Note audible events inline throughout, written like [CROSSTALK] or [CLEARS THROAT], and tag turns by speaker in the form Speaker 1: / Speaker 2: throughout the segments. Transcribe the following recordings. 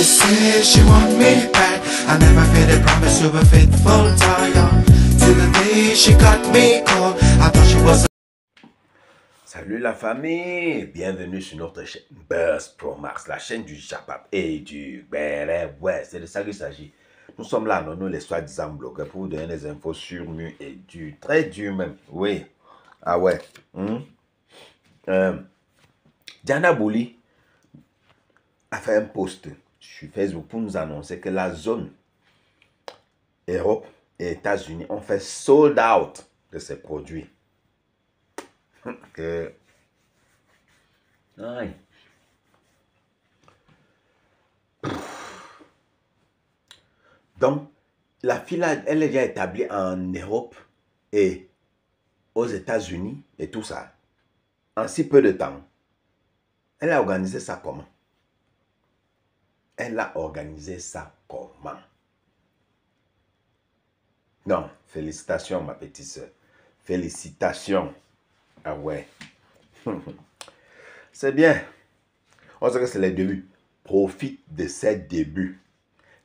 Speaker 1: Salut la famille, bienvenue sur notre chaîne Buzz Pro Max, la chaîne du Japap et du Beret Ouais, c'est de ça qu'il s'agit. Nous sommes là, non, nous les soi-disant blogueurs, pour vous donner des infos sur mu et du très dur même. Oui. Ah ouais. Hmm? Euh, Diana Bouli a fait un post sur Facebook pour nous annoncer que la zone Europe et États-Unis ont fait sold out de ces produits. [LAUGHS] Donc, la fila, elle est déjà établie en Europe et aux États-Unis et tout ça. En si peu de temps. Elle a organisé ça comment elle a organisé ça comment Non, félicitations ma petite soeur. Félicitations. Ah ouais. [LAUGHS] C'est bien. On sait que c'est les débuts. Profite de ces débuts.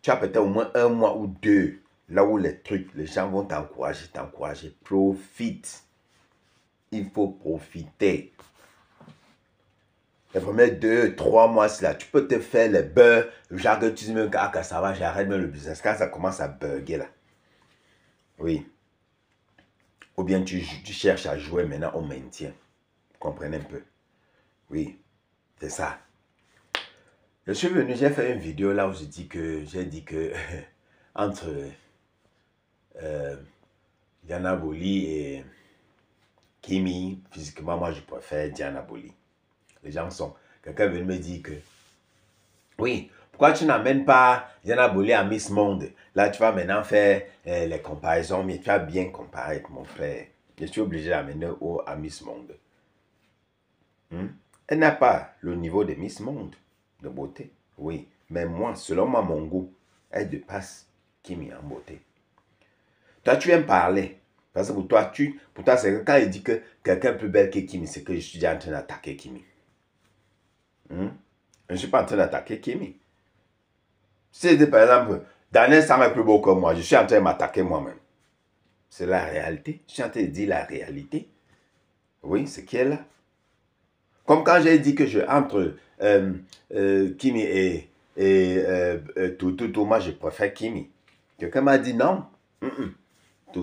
Speaker 1: Tu as peut-être au moins un mois ou deux là où les trucs, les gens vont t'encourager, t'encourager. Profite. Il faut profiter. Les premiers deux, trois mois, là, tu peux te faire les beurs. J'arrête, tu dis même, que ça va, j'arrête même le business. Quand ça commence à bugger, là. Oui. Ou bien tu, cherches à jouer maintenant au maintien. Vous comprenez un peu. Oui. C'est ça. Je suis venu, j'ai fait une vidéo là où je dis que, j'ai dit que, [LAUGHS] entre euh, Diana Boli et Kimi, physiquement, moi, je préfère Diana Boli les gens sont. Quelqu'un vient me dire que, oui, pourquoi tu n'amènes pas Diana Boulé à Miss Monde Là, tu vas maintenant faire euh, les comparaisons, mais tu vas bien comparer avec mon frère. Je suis obligé d'amener au à Miss Monde. Hmm? Elle n'a pas le niveau de Miss Monde de beauté, oui. Mais moi, selon moi, mon goût, elle dépasse Kimi en beauté. Toi, tu aimes parler. Parce que pour toi, tu, c'est quand il dit que quelqu'un est plus belle que Kimi, c'est que je suis déjà en train d'attaquer Kimi. Hmm? Je ne suis pas en train d'attaquer Kimi. Si par exemple, Daniel ça m'est plus beau que moi, je suis en train de m'attaquer moi-même. C'est la réalité. Je suis en train de dire la réalité. Oui, ce qui est là. Comme quand j'ai dit que je entre euh, euh, Kimi et, et euh, euh tout, moi je préfère Kimi. Quelqu'un m'a dit non. Mm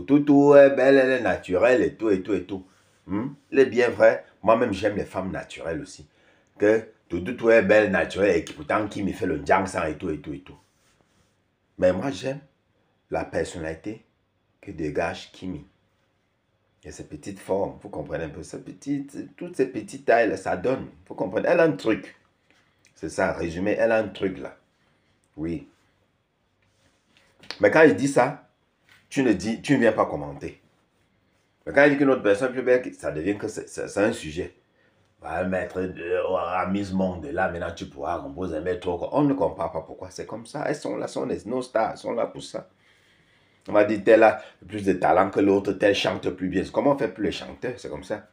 Speaker 1: tout, est belle, elle est naturelle et tout, et tout, et tout. Hmm? Elle est bien vrai. Moi-même, j'aime les femmes naturelles aussi. Que tout est belle, naturelle, et pourtant qui me fait le sang et tout, et tout, et tout. Mais moi, j'aime la personnalité que dégage Kimi. Et ses petites formes, vous comprenez un peu, ces petites, toutes ces petites tailles, ça donne. Vous comprenez, elle a un truc. C'est ça, résumé, elle a un truc là. Oui. Mais quand je dis ça, tu ne, dis, tu ne viens pas commenter. Mais quand je dis qu'une autre personne est plus belle, ça devient que c'est un sujet va mettre monde là maintenant tu pourras composer mais On ne comprend pas pourquoi c'est comme ça. Elles sont là, sont des stars, elles sont là pour ça. On va dire, tel a plus de talent que l'autre, tel chante plus bien. Comment on fait plus le chanteur C'est comme ça.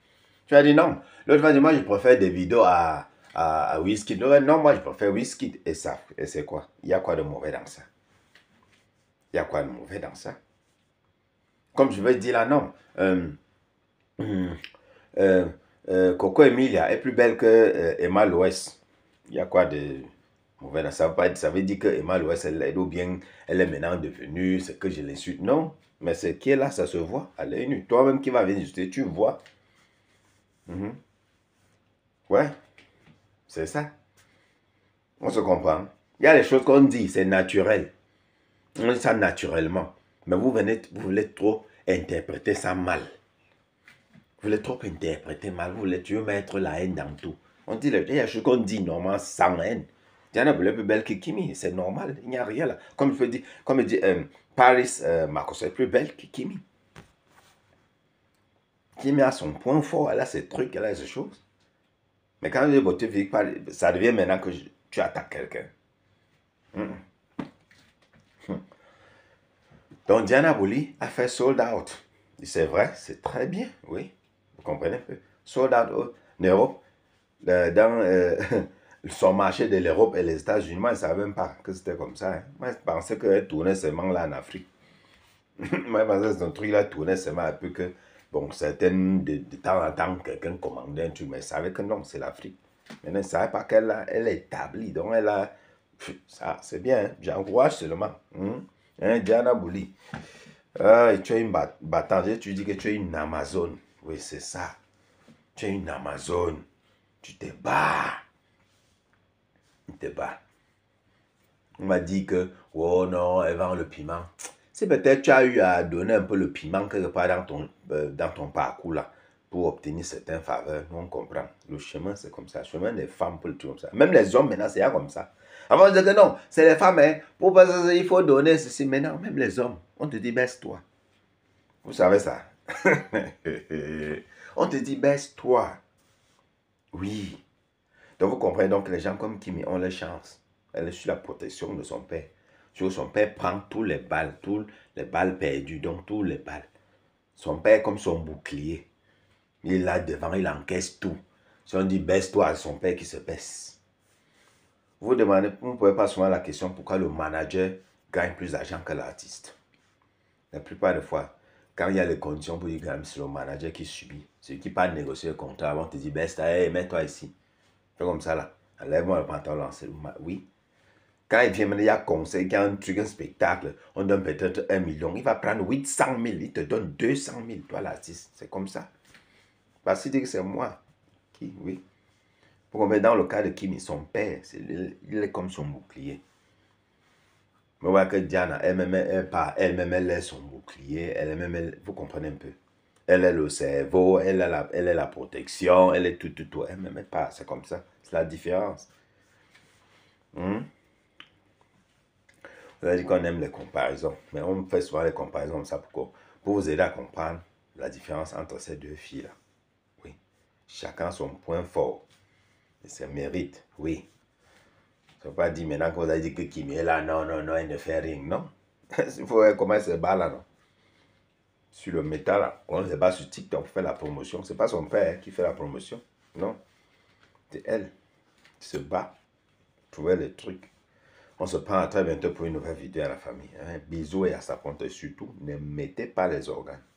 Speaker 1: Tu vas dire, non. L'autre va dire, moi, je préfère des vidéos à, à, à Whisky. non, moi, je préfère Whisky. Et ça, et c'est quoi Il y a quoi de mauvais dans ça Il y a quoi de mauvais dans ça Comme je vais dire là, non. Euh, [CLEARS THROAT] euh, euh, Coco Emilia est plus belle que euh, Emma Il y a quoi de mauvais ça veut dire que Emma elle, est bien elle est maintenant devenue, c'est que je l'insulte. Non, mais ce qui est là, ça se voit à l'œil Toi-même qui vas venir tu vois. Mhm. Ouais, c'est ça. On se comprend. Il y a des choses qu'on dit, c'est naturel. On dit ça naturellement. Mais vous venez, vous voulez trop interpréter ça mal. Vous voulez trop interpréter mal, vous voulez, tu mettre la haine dans tout. On dit, il y a ce qu'on dit normalement sans haine. Diana Bouli est plus belle que Kimi, c'est normal, il n'y a rien là. Comme comme il dit, euh, Paris euh, Marcos est plus belle que Kimi. Kimi a son point fort, elle a ses trucs, elle a ses choses. Mais quand je dis physique, ça devient maintenant que tu attaques quelqu'un. Hum, hum. Hum. Donc Diana Bouli a fait sold out. C'est vrai, c'est très bien, oui comprenez soldat out Europe, dans euh, euh, [LAUGHS] son marché de l'Europe et les États-Unis, moi, je ne savais même pas que c'était comme ça. Hein. Moi, je pensais qu'elle tournait seulement là en Afrique. [LAUGHS] moi, je pensais que ce truc-là tournait seulement un peu que, bon, certaines, de, temps en temps, quelqu'un commandait un truc, mais je savais que non, c'est l'Afrique. Mais je ne savait pas qu'elle elle est établie, donc elle a. ça, c'est bien, hein. j'encourage seulement. Hein? hein? Diana Bouli. Ah, tu es une bataille, tu dis que tu es une Amazone. Oui, c'est ça. Tu es une Amazon, Tu te bats. Tu te bats. On m'a dit que, oh non, elle vend le piment. C'est peut-être tu as eu à donner un peu le piment quelque part dans ton, euh, dans ton parcours là pour obtenir certaines faveurs. Nous, on comprend. Le chemin, c'est comme ça. Le chemin des femmes pour le tout comme ça. Même les hommes, maintenant, c'est comme ça. Avant, on disait que non, c'est les femmes, hein. Pour passer, il faut donner ceci. Maintenant, même les hommes, on te dit, baisse-toi. Vous savez ça. [LAUGHS] On te dit, baisse-toi. Oui. Donc, vous comprenez, donc, les gens comme Kimi ont les chance. Elle est sous la protection de son père. son père prend tous les balles, tous les balles perdues, donc tous les balles. Son père, comme son bouclier, il est là devant, il encaisse tout. Si on dit baisse-toi, son père qui se baisse. Vous demandez, vous ne pouvez pas souvent la question pourquoi le manager gagne plus d'argent que l'artiste. La plupart des fois, quand il y a les conditions pour dire que c'est le manager qui subit. Celui qui part négocier le contrat avant, te dit, ben, hey, mets-toi ici. Fais comme ça là. lève moi le pantalon. c'est Oui. Quand il vient, il y a conseil, y a un truc, un spectacle, on donne peut-être un million, il va prendre 800 000, il te donne 200 000, toi l'artiste, c'est comme ça. Parce tu dis que c'est moi qui, oui. Pour qu'on dans le cas de Kim, son père, il est comme son bouclier. Mais voilà que Diana, elle-même, elle pas elle-même, elle est son bouclier, elle-même, vous comprenez un peu. Elle est le cerveau, elle est la, elle est la protection, elle est tout, tout, tout. Elle-même, pas c'est comme ça. C'est la différence. Hmm? Vous avez dit qu'on aime les comparaisons, mais on fait souvent les comparaisons comme ça pour, pour vous aider à comprendre la différence entre ces deux filles-là. Oui. Chacun son point fort et ses mérites. Oui. On pas dire maintenant qu'on a dit que Kimi est là, non, non, non, il ne fait rien, non. [LAUGHS] Il faut voir comment elle se bat là, non. Sur le métal, là. on se bat sur TikTok, on fait la promotion. Ce n'est pas son père hein, qui fait la promotion, non. C'est elle qui se bat, trouver le truc. On se prend à très bientôt pour une nouvelle vidéo à la famille. Hein. Bisous et à sa compte. surtout, ne mettez pas les organes.